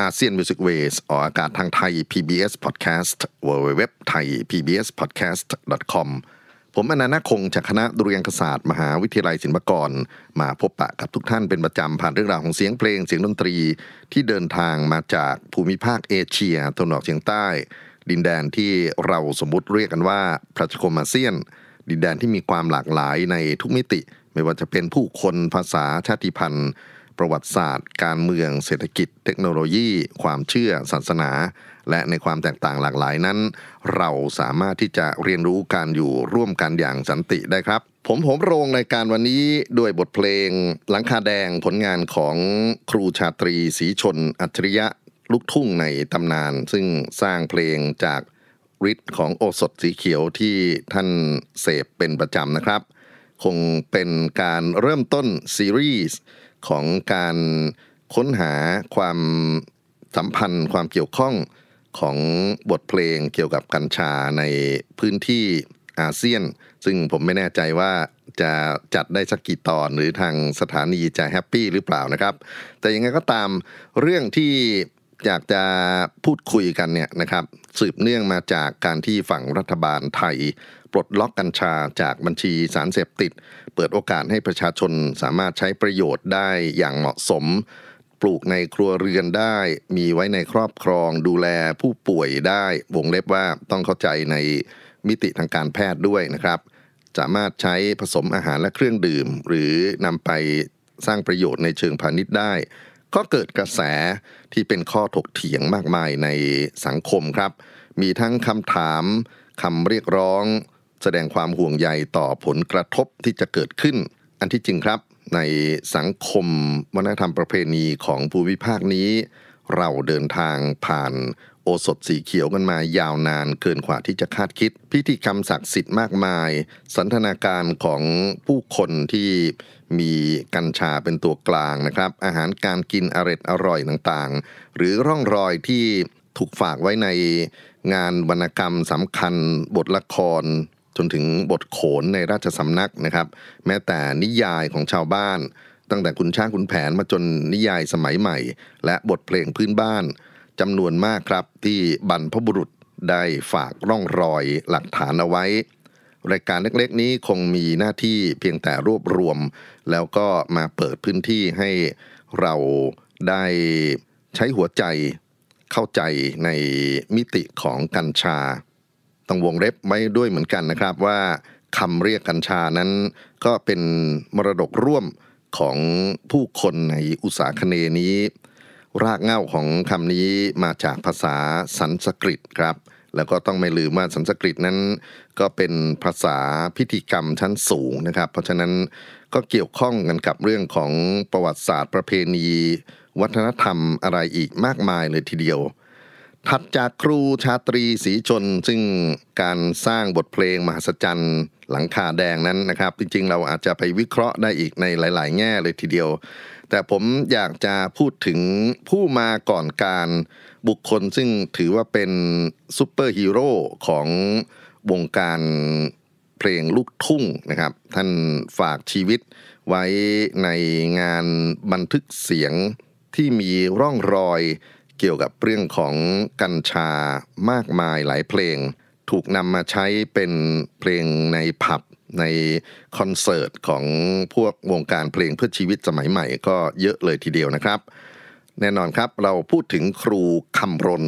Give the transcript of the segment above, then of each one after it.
อาเซียนมิวสิกเวสออกอากาศทางไทย PBS Podcast w w w t h a i PBS Podcast com ผมอนันต์คงจากคณะดุเรียคศาสตร์มหาวิทยาลัยศิลปากรมาพบปะกับทุกท่านเป็นประจำผ่านเรื่องราวของเสียงเพลงเสียงดนตรีที่เดินทางมาจากภูมิภาคเอเชียตะวันออกเฉียงใต้ ดินแดนที่เราสมมติเรียกกันว่าประชาคมอาเซียน ดินแดนที่มีความหลากหลายในทุกมิติ ไม่ว่าจะเป็นผู้คนภาษาชาติพันธุ์ประวัติศาสตร์การเมืองเศรษฐกิจเทคโนโลยี ความเชื่อศาสนา และในความแตกต่างหลากหลายนั้น เราสามารถที่จะเรียนรู้การอยู่ร่วมกันอย่างสันติได้ครับ ผม ผมโรงในการวันนี้ด้วยบทเพลง หลังคาแดงผลงานของครูชาตรีสีชนอัจฉริยะลูกทุ่งในตำนาน ซึ่งสร้างเพลงจากฤทธิ์ของโอสถสีเขียวที่ท่านเสพเป็นประจำนะครับ คงเป็นการเริ่มต้นซีรีส์ของการค้นหาความสัมพันธ์ความเกี่ยวข้องของบทเพลงเกี่ยวกับกัญชาในพื้นที่อาเซียน ซึ่งผมไม่แน่ใจว่าจะจัดได้สักกี่ตอน หรือทางสถานีจะแฮปปี้หรือเปล่านะครับ แต่ยังไงก็ตามเรื่องที่อยากจะพูดคุยกันเนี่ยนะครับสืบเนื่องมาจากการที่ฝั่งรัฐบาลไทย ปลดล็อกกัญชาจากบัญชีสารเสพติด เปิดโอกาสให้ประชาชนสามารถใช้ประโยชน์ได้อย่างเหมาะสม ปลูกในครัวเรือนได้ มีไว้ในครอบครองดูแลผู้ป่วยได้ วงเล็บว่าต้องเข้าใจในมิติทางการแพทย์ด้วยนะครับ สามารถใช้ผสมอาหารและเครื่องดื่ม หรือนำไปสร้างประโยชน์ในเชิงพาณิชย์ได้ก็เกิดกระแสที่เป็นข้อถกเถียงมากมายในสังคมครับ มีทั้งคำถามคำเรียกร้อง แสดงความห่วงใยต่อผลกระทบที่จะเกิดขึ้น อันที่จริงครับ ในสังคมวัฒนธรรมประเพณีของภูมิภาคนี้ เราเดินทางผ่านโอสถสีเขียวกันมายาวนานเกินกว่าที่จะคาดคิดพิธีกรรมศักดิ์สิทธิ์มากมาย สันทนาการของผู้คนที่มีกัญชาเป็นตัวกลางนะครับ อาหารการกินอร็ดอร่อยต่างๆ หรือร่องรอยที่ถูกฝากไว้ในงานวรรณกรรมสำคัญบทละครจนถึงบทโขนในราชสำนักนะครับ แม้แต่นิยายของชาวบ้าน ตั้งแต่คุณช้างคุณแผนมาจนนิยายสมัยใหม่ และบทเพลงพื้นบ้านจำนวนมากครับ ที่บรรพบุรุษได้ฝากร่องรอยหลักฐานเอาไว้ รายการเล็กๆนี้คงมีหน้าที่เพียงแต่รวบรวม แล้วก็มาเปิดพื้นที่ให้เราได้ใช้หัวใจเข้าใจในมิติของกัญชาต้องวงเล็บไว้ด้วยเหมือนกันนะครับว่าคำเรียกกัญชานั้นก็เป็นมรดกร่วมของผู้คนในอุตสาคเนนี้รากเหง้าของคำนี้มาจากภาษาสันสกฤตครับ แล้วก็ต้องไม่ลืมว่าสันสกฤตนั้น ก็เป็นภาษาพิธีกรรมชั้นสูงนะครับ เพราะฉะนั้นก็เกี่ยวข้องกันกับเรื่องของประวัติศาสตร์ประเพณี วัฒนธรรมอะไรอีกมากมายเลยทีเดียวถัดจากครูชาตรีศรีชน ซึ่งการสร้างบทเพลงมหัศจรรย์หลังคาแดงนั้นนะครับ จริงๆ เราอาจจะไปวิเคราะห์ได้อีกในหลาย ๆ แง่เลยทีเดียวแต่ผมอยากจะพูดถึงผู้มาก่อนการบุคคลซึ่งถือว่าเป็นซูเปอร์ฮีโร่ของวงการเพลงลูกทุ่งนะครับท่านฝากชีวิตไว้ในงานบันทึกเสียงที่มีร่องรอยเกี่ยวกับเรื่องของกัญชามากมายหลายเพลง ถูกนำมาใช้เป็นเพลงในผับในคอนเสิร์ตของพวกวงการเพลงเพื่อชีวิตสมัยใหม่ก็เยอะเลยทีเดียวนะครับ แน่นอนครับเราพูดถึงครูคำรณ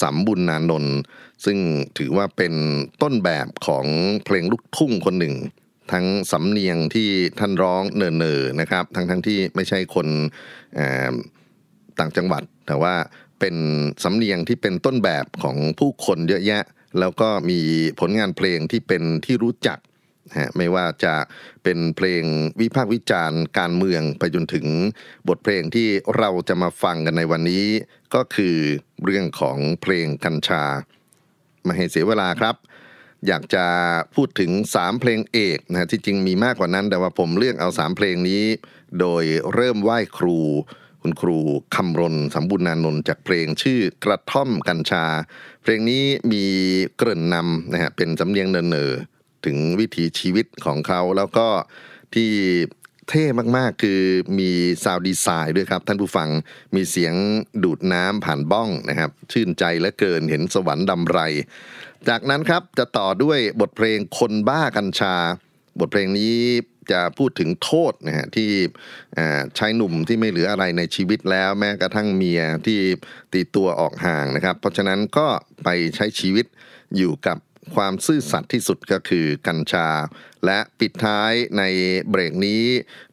สัมบุญนานนท์ซึ่งถือว่าเป็นต้นแบบของเพลงลูกทุ่งคนหนึ่ง ทั้งสำเนียงที่ท่านร้องเนอๆนะครับ ทั้งๆงที่ไม่ใช่คนต่างจังหวัด แต่ว่าเป็นสำเนียงที่เป็นต้นแบบของผู้คนเยอะแยะ แล้วก็มีผลงานเพลงที่เป็นที่รู้จักฮะไม่ว่าจะเป็นเพลงวิพากษ์วิจารณ์การเมืองไปจนถึงบทเพลงที่เราจะมาฟังกันในวันนี้ ก็คือเรื่องของเพลงกัญชามาให้เสียเวลาครับ อยากจะพูดถึง 3 เพลงเอกนะที่จริงมีมากกว่านั้นแต่ว่าผมเลือกเอา3เพลงนี้ โดยเริ่มไหว้ครู คุณครูคำรณสัมบุญนานนท์จากเพลงชื่อกระท่อมกัญชา เพลงนี้มีเกริ่นนำนะฮะเป็นสำเนียงเนเนอถึงวิถีชีวิตของเขาแล้วก็ที่เท่มากๆคือมีซาวดีไซน์ด้วยครับ ท่านผู้ฟังมีเสียงดูดน้ำผ่านบ้องนะครับชื่นใจและเกินเห็นสวรรค์ดำไร จากนั้นครับจะต่อด้วยบทเพลงคนบ้ากัญชา บทเพลงนี้จะพูดถึงโทษนะฮะที่ชายหนุ่มที่ไม่เหลืออะไรในชีวิตแล้วแม้กระทั่งเมียที่ตีตัวออกห่างนะครับ เพราะฉะนั้นก็ไปใช้ชีวิตอยู่กับความซื่อสัตย์ที่สุดก็คือกัญชา และปิดท้ายในเบรกนี้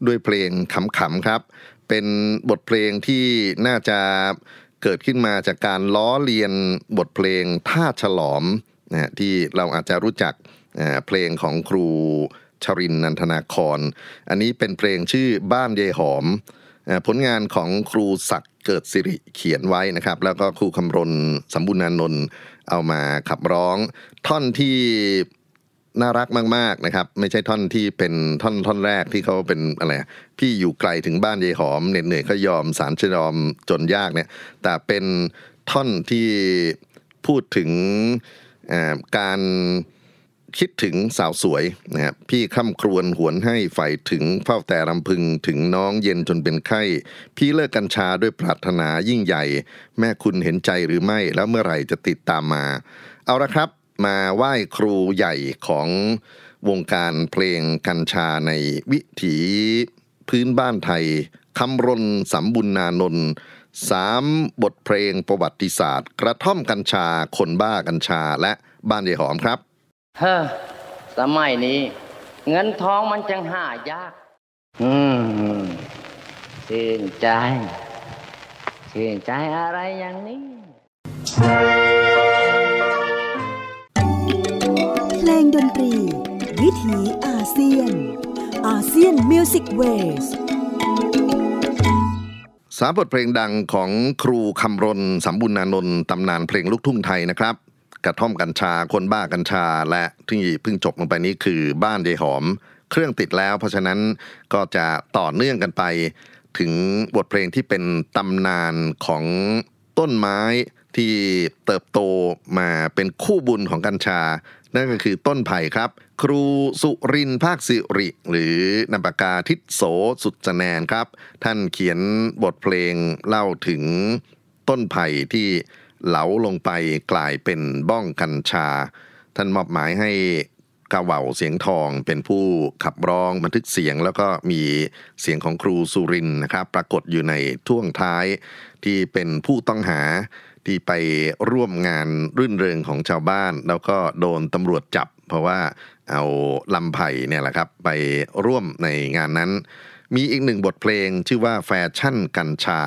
ด้วยเพลงขำๆครับ เป็นบทเพลงที่น่าจะเกิดขึ้นมาจากการล้อเลียนบทเพลงท่าฉลอมนะที่เราอาจจะรู้จักเพลงของครูชรินนันทนาคอนอันนี้เป็นเพลงชื่อบ้านเยหอมผลงานของครูศักดิ์เกิดสิริเขียนไว้นะครับ แล้วก็ครูคำรณสมบุญานนท์เอามาขับร้องท่อนที่น่ารักมากๆนะครับ ไม่ใช่ท่อนที่เป็นท่อนท่อนแรกที่เขาเป็น อะไร พี่อยู่ไกลถึงบ้านยายหอมเหน็ดเหนื่อยก็ยอมสารชยอม จนยากเนี่ย แต่เป็นท่อนที่พูดถึงการคิดถึงสาวสวยนะครับพี่ค้ำครวนหวนให้ ฝ่ถึงเฝ้าแต่รำพึงถึงน้องเย็นจนเป็นไข้ พี่เลิกกัญชาด้วยปรารถนายิ่งใหญ่ แม่คุณเห็นใจหรือไม่ แล้วเมื่อไหร่จะติดตามมา เอาละครับมาไหว้ครูใหญ่ของวงการเพลงกัญชาในวิถี พื้นบ้านไทยคำรนสำบุญนานนท์สามบทเพลงประวัติศาสตร์ กระท่อมกัญชา คนบ้ากัญชาและบ้านใหญ่หอมครับเฮ้อสมัยนี้ เงินทองมันจังหายาก อืมเสียใจเสียใจอะไรอย่างนี้ เพลงดนตรี วิถีอาเซียนอาเซียนมิวสิกเวสสามบทเพลงดังของครูคำรณสัมบุญนานนท์ตำนานเพลงลูกทุ่งไทยนะครับกระท่อมกัญชาคนบ้ากัญชา และที่เพิ่งจบลงไปนี้คือบ้านเยหอม เครื่องติดแล้ว เพราะฉะนั้นก็จะต่อเนื่องกันไป ถึงบทเพลงที่เป็นตำนานของต้นไม้ที่เติบโตมาเป็นคู่บุญของกัญชา นั่นก็คือต้นไผ่ครับ ครูสุรินภาคสิริหรือนาปากาทิศโสสุจแนนครับ ท่านเขียนบทเพลงเล่าถึงต้นไผ่ที่เหลาลงไปกลายเป็นบ้องกัญชา ท่านมอบหมายให้กาเหว่าเสียงทองเป็นผู้ขับร้อง บันทึกเสียงแล้วก็มีเสียงของครูสุรินนะครับปรากฏอยู่ในท่วงท้ายที่เป็นผู้ต้องหาที่ไปร่วมงานรื่นเริงของชาวบ้าน แล้วก็โดนตำรวจจับเพราะว่าเอาลำไผ่เนี่ยแหละครับ ไปร่วมในงานนั้นมีอีกหนึ่งบทเพลงชื่อว่าแฟชั่นกัญชา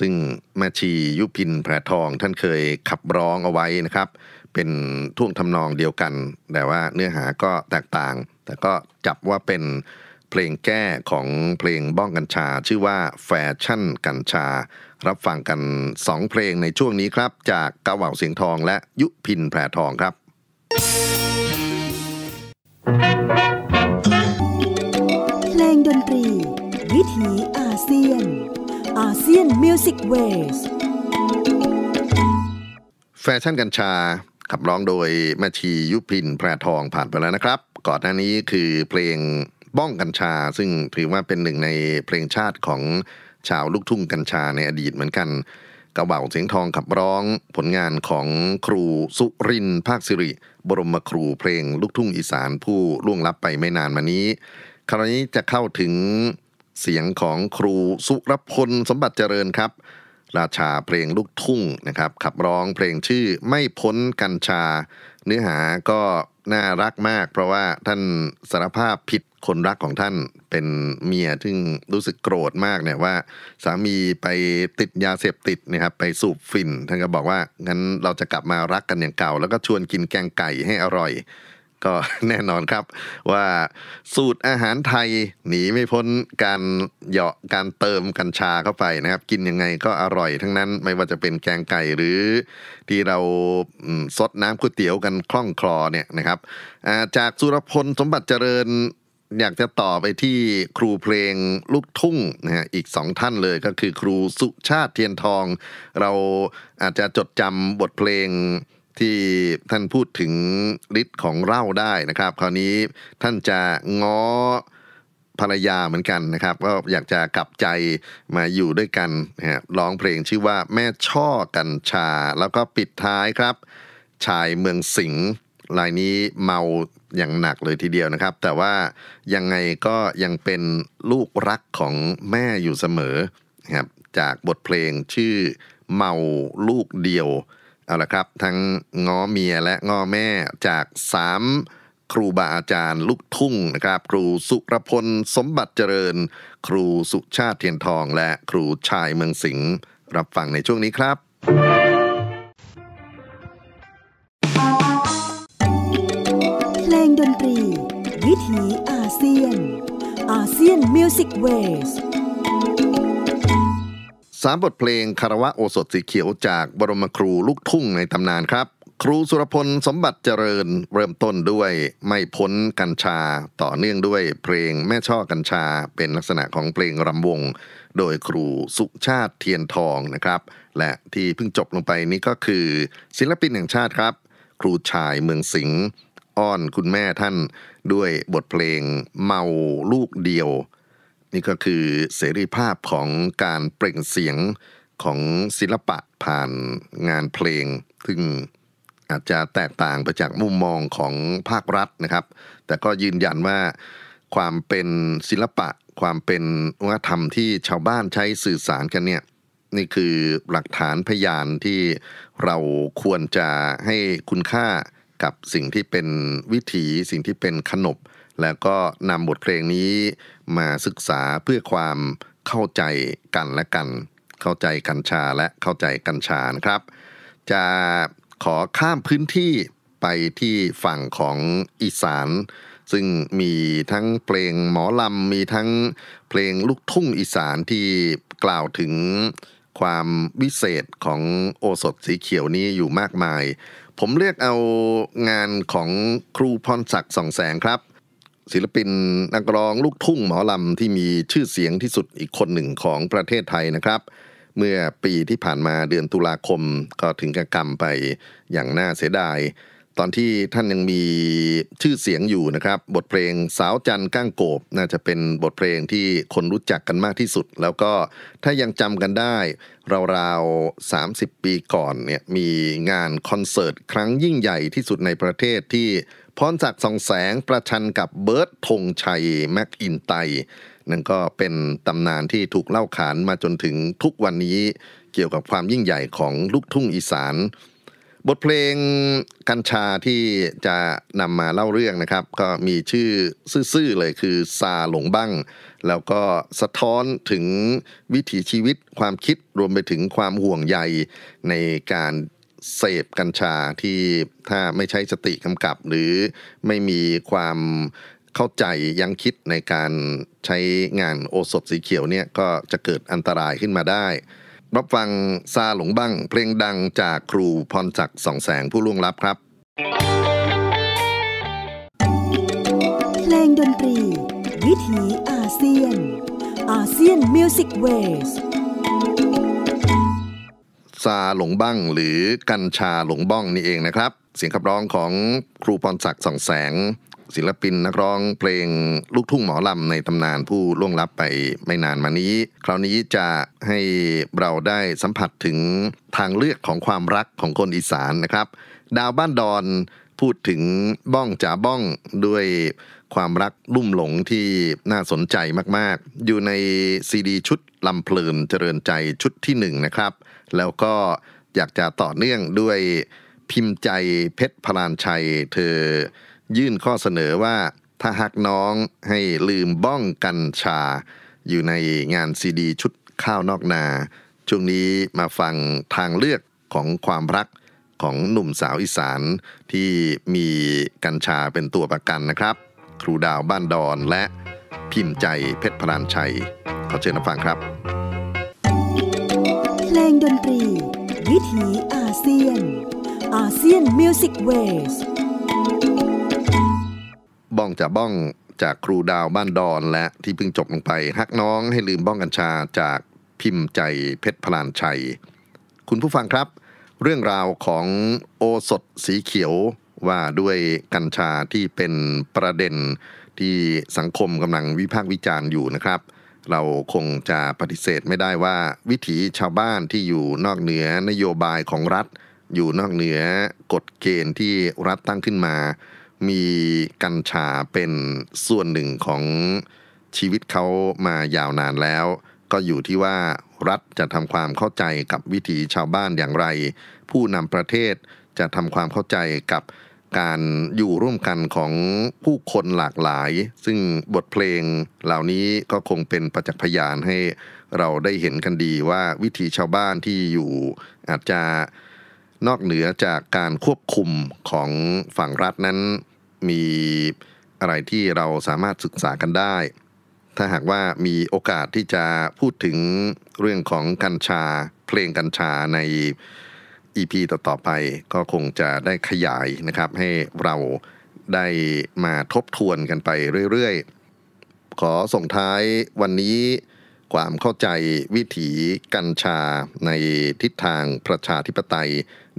ซึ่งแม่ชียุพินแพรทองท่านเคยขับร้องเอาไว้นะครับ เป็นท่วงทำนองเดียวกัน แต่ว่าเนื้อหาก็แตกต่าง แต่ก็จับว่าเป็นเพลงแก้ของเพลงบ้องกัญชา ชื่อว่าแฟชั่นกัญชา รับฟังกัน 2 เพลงในช่วงนี้ครับ จากกะเหว่าเสียงทองและยุพินแพรทองครับ thank you อาเซียนมิวสิกเวสแฟชั่นกัญชาขับร้องโดยแมชียุพินแพรทองผ่านไปแล้วนะครับ ก่อนหน้านี้คือเพลงบ้องกัญชา ซึ่งถือว่าเป็นหนึ่งในเพลงชาติของชาวลูกทุ่งกัญชาในอดีตเหมือนกัน กระเบ่าเสียงทองขับร้องผลงานของครูสุรินภาคสิริ บรมครูเพลงลูกทุ่งอีสานผู้ล่วงลับไปไม่นานมานี้ คราวนี้จะเข้าถึงเสียงของครูสุรพลสมบัติเจริญครับ ราชาเพลงลูกทุ่งนะครับ ขับร้องเพลงชื่อไม่พ้นกัญชา เนื้อหาก็น่ารักมากเพราะว่าท่านสารภาพผิดคนรักของท่านเป็นเมียทึ่งรู้สึกโกรธมากเนี่ยว่า สามีไปติดยาเสพติดนะครับไปสูบฟินท่านก็บอกว่า งั้น เราจะกลับมารักกันอย่างเก่า แล้วก็ชวนกินแกงไก่ให้อร่อยก็แน่นอนครับว่าสูตรอาหารไทยหนีไม่พ้นการเหยาะการเติมกัญชาเข้าไปนะครับ กินยังไงก็อร่อยทั้งนั้นไม่ว่าจะเป็นแกงไก่หรือที่เราซดน้ำก๋วยเตี๋ยวกันคล่องคลอเนี่ยนะครับจากสุรพล สมบัติเจริญ อยากจะต่อไปที่ครูเพลงลูกทุ่งนะฮะอีกสองท่านเลยก็คือครูสุชาติเทียนทองเราอาจจะจดจำบทเพลงที่ท่านพูดถึงฤทธิ์ของเหล้าได้นะครับ คราวนี้ท่านจะง้อภรรยาเหมือนกันนะครับ ก็อยากจะกลับใจมาอยู่ด้วยกันนะฮะร้องเพลงชื่อว่าแม่ช่อกันชา แล้วก็ปิดท้ายครับชายเมืองสิงห์รายนี้เมาอย่างหนักเลยทีเดียวนะครับ แต่ว่ายังไงก็ยังเป็นลูกรักของแม่อยู่เสมอนะครับจากบทเพลงชื่อเมาลูกเดียวเอาละครับ ทั้งง้อเมียและง้อแม่จากสามครูบาอาจารย์ลูกทุ่งนะครับ ครูสุรพลสมบัติเจริญ ครูสุชาติเทียนทองและครูชายเมืองสิงห์รับฟังในช่วงนี้ครับเพลงดนตรี วิถีอาเซียน อาเซียนมิวสิกเวส์สามบทเพลงคารวะโอสถสีเขียวจากบรมครูลูกทุ่งในตำนานครับ ครูสุรพลสมบัติเจริญเริ่มต้นด้วยไม่พ้นกัญชาต่อเนื่องด้วยเพลงแม่ช่อกัญชา เป็นลักษณะของเพลงรำวง โดยครูสุชาติเทียนทองนะครับ และที่เพิ่งจบลงไปนี้ก็คือ ศิลปินแห่งชาติครับ ครูชายเมืองสิงห์อ้อนคุณแม่ท่านด้วยบทเพลงเมาลูกเดียวนี่ก็คือเสรีภาพของการเปล่งเสียงของศิลปะผ่านงานเพลง ซึ่งอาจจะแตกต่างไปจากมุมมองของภาครัฐนะครับ แต่ก็ยืนยันว่าความเป็นศิลปะ ความเป็นวัฒนธรรมที่ชาวบ้านใช้สื่อสารกันเนี่ย นี่คือหลักฐานพยานที่เราควรจะให้คุณค่ากับสิ่งที่เป็นวิถีสิ่งที่เป็นขนบ แล้วก็นำบทเพลงนี้มาศึกษาเพื่อความเข้าใจกันและกัน เข้าใจกัญชาและเข้าใจกัญชานะครับ จะขอข้ามพื้นที่ไปที่ฝั่งของอีสาน ซึ่งมีทั้งเพลงหมอลำมีทั้งเพลงลูกทุ่งอีสานที่กล่าวถึงความวิเศษของโอสถสีเขียวนี้อยู่มากมาย ผมเลือกเอางานของครูพรศักดิ์สองแสงครับศิลปินนักร้องลูกทุ่งหมอลำที่มีชื่อเสียงที่สุดอีกคนหนึ่งของประเทศไทยนะครับ เมื่อปีที่ผ่านมาเดือนตุลาคมก็ถึงกับกรรมไปอย่างน่าเสียดายตอนที่ท่านยังมีชื่อเสียงอยู่นะครับ บทเพลงสาวจันก้างโกบ น่าจะเป็นบทเพลงที่คนรู้จักกันมากที่สุด แล้วก็ถ้ายังจำกันได้ราวๆ30 ปีก่อนเนี่ยมีงานคอนเสิร์ตครั้งยิ่งใหญ่ที่สุดในประเทศที่พรศักดิ์สองแสงประชันกับเบิร์ตธงชัยแม็กอินไตนั่นก็เป็นตำนานที่ถูกเล่าขานมาจนถึงทุกวันนี้เกี่ยวกับความยิ่งใหญ่ของลูกทุ่งอีสาน บทเพลงกัญชาที่จะนำมาเล่าเรื่องนะครับ ก็มีชื่อซื่อๆเลยคือซาหลงบ้าง แล้วก็สะท้อนถึงวิถีชีวิตความคิดรวมไปถึงความห่วงใยในการเสพกัญชาที่ถ้าไม่ใช้สติกำกับหรือไม่มีความเข้าใจยังคิดในการใช้งานโอสถสีเขียวเนี่ยก็จะเกิดอันตรายขึ้นมาได้ รับฟังซาหลงบ้าง เพลงดังจากครูพรศักดิ์สองแสงผู้ล่วงลับครับเพลงดนตรี วิถีอาเซียนอาเซียนมิวสิกเวส์ซาหลงบ้างหรือกัญชาหลงบ้องนี่เองนะครับ เสียงขับร้องของครูพรศักดิ์ส่องแสง ศิลปินนักร้องเพลงลูกทุ่งหมอลำในตำนานผู้ล่วงลับไปไม่นานมานี้คราวนี้จะให้เราได้สัมผัสถึงทางเลือกของความรักของคนอีสานนะครับ ดาวบ้านดอนพูดถึงบ้องจ๋าบ้องด้วยความรักลุ่มหลงที่น่าสนใจมาก ๆ อยู่ในซีดีชุดลำเพลินเจริญใจชุดที่หนึ่งนะครับแล้วก็อยากจะต่อเนื่องด้วยพิมพ์ใจเพชรพลานชัยเธอยื่นข้อเสนอว่าถ้าหักน้องให้ลืมบ้องกัญชา อยู่ในงานซีดีชุดข้าวนอกนาช่วงนี้มาฟังทางเลือกของความรักของหนุ่มสาวอีสานที่มีกัญชาเป็นตัวประกันนะครับ ครูดาวบ้านดอนและพิมพ์ใจเพชรพลานชัยขอเชิญรับฟังครับตรีวิถีอาเซียน อาเซียนมิวสิกเวสบ้องจะบ้องจากครูดาวบ้านดอนและที่เพิ่งจบลงไปฮักน้องให้ลืมบ้องกัญชาจากพิมพ์ใจเพชรพลานชัย คุณผู้ฟังครับ เรื่องราวของโอสถสีเขียวว่าด้วยกัญชาที่เป็นประเด็นที่สังคมกำลังวิพากษ์วิจารณ์อยู่นะครับเราคงจะปฏิเสธไม่ได้ว่า วิถีชาวบ้านที่อยู่นอกเหนือนโยบายของรัฐ อยู่นอกเหนือกฎเกณฑ์ที่รัฐตั้งขึ้นมา มีกัญชาเป็นส่วนหนึ่งของชีวิตเขามายาวนานแล้ว ก็อยู่ที่ว่ารัฐจะทำความเข้าใจกับวิถีชาวบ้านอย่างไร ผู้นำประเทศจะทำความเข้าใจกับการอยู่ร่วมกันของผู้คนหลากหลาย ซึ่งบทเพลงเหล่านี้ก็คงเป็นประจักษ์พยานให้ เราได้เห็นกันดีว่าวิถีชาวบ้านที่อยู่ อาจจะนอกเหนือจากการควบคุมของฝั่งรัฐนั้นมีอะไรที่เราสามารถศึกษากันได้ ถ้าหากว่ามีโอกาสที่จะพูดถึงเรื่องของกัญชา เพลงกัญชาใน EP ต่อ ๆ ไปก็คงจะได้ขยายนะครับให้เราได้มาทบทวนกันไปเรื่อย ๆ ขอส่งท้ายวันนี้ความเข้าใจวิถีกัญชาในทิศทางประชาธิปไตย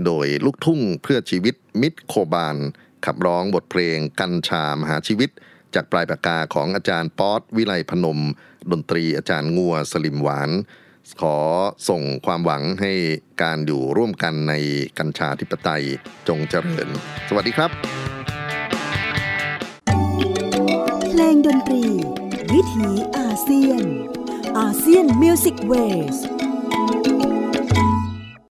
โดยลูกทุ่งเพื่อชีวิตมิตรโคบานขับร้องบทเพลงกัญชามหาชีวิต จากปลายปากกาของอาจารย์ป๊อตวิไลพนมดนตรีอาจารย์งัวสลิมหวานขอส่งความหวังให้การอยู่ร่วมกันในกัญชาธิปไตยจงเจริญ สวัสดีครับเพลงดนตรี วิถีอาเซียน อาเซียนมิวสิกเวส